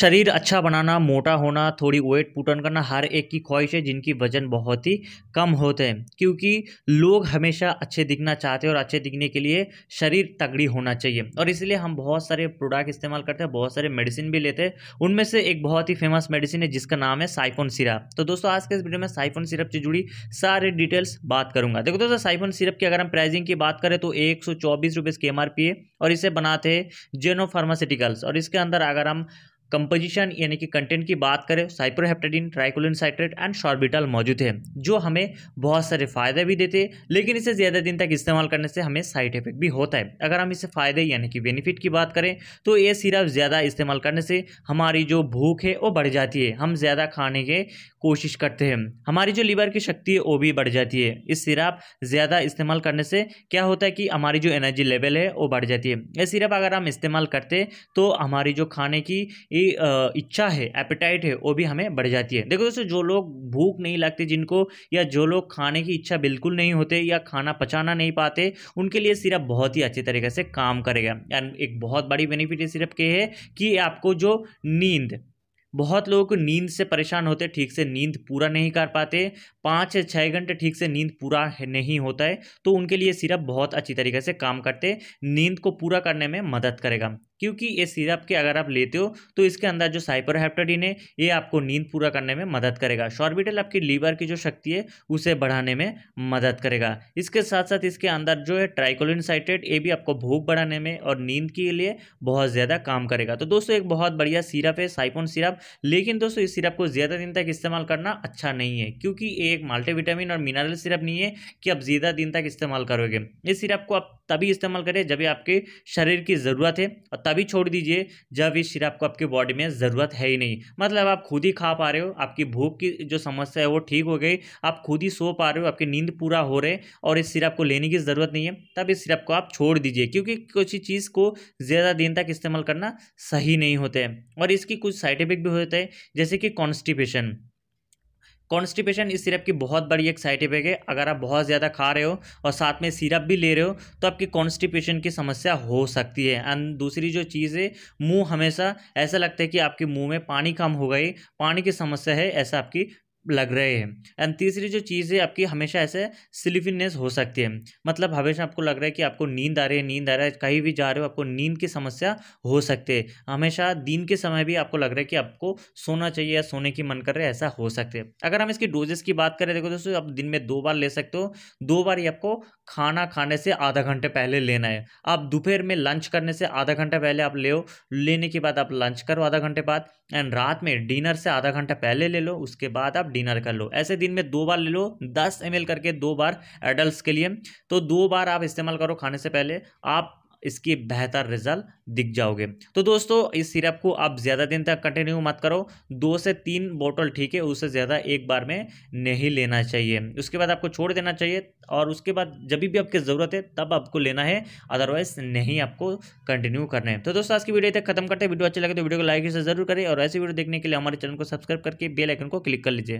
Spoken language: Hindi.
शरीर अच्छा बनाना मोटा होना थोड़ी वेट पुटन करना हर एक की ख्वाहिश है जिनकी वजन बहुत ही कम होते हैं क्योंकि लोग हमेशा अच्छे दिखना चाहते हैं और अच्छे दिखने के लिए शरीर तगड़ी होना चाहिए और इसलिए हम बहुत सारे प्रोडक्ट इस्तेमाल करते हैं बहुत सारे मेडिसिन भी लेते हैं उनमें से एक बहुत ही फेमस मेडिसिन है जिसका नाम है साइफोन सिरप तो दोस्तों आज के इस वीडियो में साइफोन सिरप से जुड़ी सारी डिटेल्स बात करूंगा देखो दोस्तों साइफोन सिरप की अगर हम प्राइसिंग की बात करें तो एक सौ की एम है और इसे बनाते हैं जेनो फार्मास्यूटिकल्स और इसके अंदर अगर हम कंपोजिशन यानी कि कंटेंट की बात करें cyproheptadine tricholine citrate and sorbitol मौजूद है जो हमें बहुत सारे फ़ायदे भी देते हैं लेकिन इसे ज़्यादा दिन तक इस्तेमाल करने से हमें साइड इफेक्ट भी होता है अगर हम इसे फ़ायदे यानी कि बेनिफिट की बात करें तो ये सिरप ज़्यादा इस्तेमाल करने से हमारी जो भूख है वो बढ़ जाती है हम ज़्यादा खाने के कोशिश करते हैं हमारी जो लीवर की शक्ति है वो भी बढ़ जाती है इस सिरप ज़्यादा इस्तेमाल करने से क्या होता है कि हमारी जो एनर्जी लेवल है वो बढ़ जाती है ये सिरप अगर हम इस्तेमाल करते तो हमारी जो खाने की भी इच्छा है एपेटाइट है वो भी हमें बढ़ जाती है देखो दोस्तों जो लोग भूख नहीं लगते जिनको या जो लोग खाने की इच्छा बिल्कुल नहीं होते या खाना पचाना नहीं पाते उनके लिए सिरप बहुत ही अच्छे तरीके से काम करेगा एंड एक बहुत बड़ी बेनिफिट है सिरप के है कि आपको जो नींद बहुत लोग को नींद से परेशान होते ठीक से नींद पूरा नहीं कर पाते पाँच या छः घंटे ठीक से नींद पूरा नहीं होता है तो उनके लिए सिरप बहुत अच्छी तरीके से काम करते नींद को पूरा करने में मदद करेगा क्योंकि ये सिरप के अगर आप लेते हो तो इसके अंदर जो साइपरहेप्टाडीन है ये आपको नींद पूरा करने में मदद करेगा शॉर्बिटल आपकी लीवर की जो शक्ति है उसे बढ़ाने में मदद करेगा इसके साथ साथ इसके अंदर जो है ट्राइकोलिन साइट्रेट ये भी आपको भूख बढ़ाने में और नींद के लिए बहुत ज़्यादा काम करेगा तो दोस्तों एक बहुत बढ़िया सिरप है साइपोन सिरप लेकिन दोस्तों इस सिरप को ज़्यादा दिन तक इस्तेमाल करना अच्छा नहीं है क्योंकि ये एक मल्टीविटामिन और मिनरल सिरप नहीं है कि आप ज़्यादा दिन तक इस्तेमाल करोगे इस सिरप को आप तभी इस्तेमाल करें जब आपके शरीर की ज़रूरत है और तभी छोड़ दीजिए जब इस सिरप को आपकी बॉडी में ज़रूरत है ही नहीं मतलब आप खुद ही खा पा रहे हो आपकी भूख की जो समस्या है वो ठीक हो गई आप खुद ही सो पा रहे हो आपकी नींद पूरा हो रहे और इस सिरप को लेने की ज़रूरत नहीं है तब इस सिरप को आप छोड़ दीजिए क्योंकि कुछ चीज़ को ज़्यादा दिन तक इस्तेमाल करना सही नहीं होते है और इसकी कुछ साइड इफेक्ट भी होते हैं जैसे कि कॉन्स्टिपेशन कॉन्स्टिपेशन इस सिरप की बहुत बड़ी एक साइड इफेक्ट है अगर आप बहुत ज़्यादा खा रहे हो और साथ में सिरप भी ले रहे हो तो आपकी कॉन्स्टिपेशन की समस्या हो सकती है एंड दूसरी जो चीज़ है मुंह हमेशा ऐसा लगता है कि आपके मुंह में पानी कम हो गई पानी की समस्या है ऐसा आपकी लग रहे हैं एंड तीसरी जो चीज़ है आपकी हमेशा ऐसे स्लीपीनेस हो सकती है मतलब हमेशा आपको लग रहा है कि आपको नींद आ रही है नींद आ रहा है कहीं भी जा रहे हो आपको नींद की समस्या हो सकती है हमेशा दिन के समय भी आपको लग रहा है कि आपको सोना चाहिए या सोने की मन कर रहा है ऐसा हो सकता है अगर हम इसकी डोजेस की बात करें देखो दोस्तों आप दिन में दो बार ले सकते हो दो बार ही आपको खाना खाने से आधा घंटे पहले लेना है आप दोपहर में लंच करने से आधा घंटा पहले आप ले लेने के बाद आप लंच करो आधा घंटे बाद एंड रात में डिनर से आधा घंटा पहले ले लो उसके बाद आप डिनर कर लो ऐसे दिन में दो बार ले लो दस एम करके दो बार एडल्ट के लिए तो दो बार आप इस्तेमाल करो खाने से पहले आप इसकी बेहतर रिजल्ट दिख जाओगे तो दोस्तों इस सिरप को आप ज़्यादा दिन तक कंटिन्यू मत करो दो से तीन बोतल ठीक है उससे ज़्यादा एक बार में नहीं लेना चाहिए उसके बाद आपको छोड़ देना चाहिए और उसके बाद जब भी आपकी ज़रूरत है तब आपको लेना है अदरवाइज नहीं आपको कंटिन्यू करना है तो दोस्तों आज की वीडियो तक खत्म करते हैं वीडियो अच्छी लगे तो वीडियो को लाइक से जरूर करें और ऐसी वीडियो देखने के लिए हमारे चैनल को सब्सक्राइब करके बेलाइकन आइकन को क्लिक कर लीजिए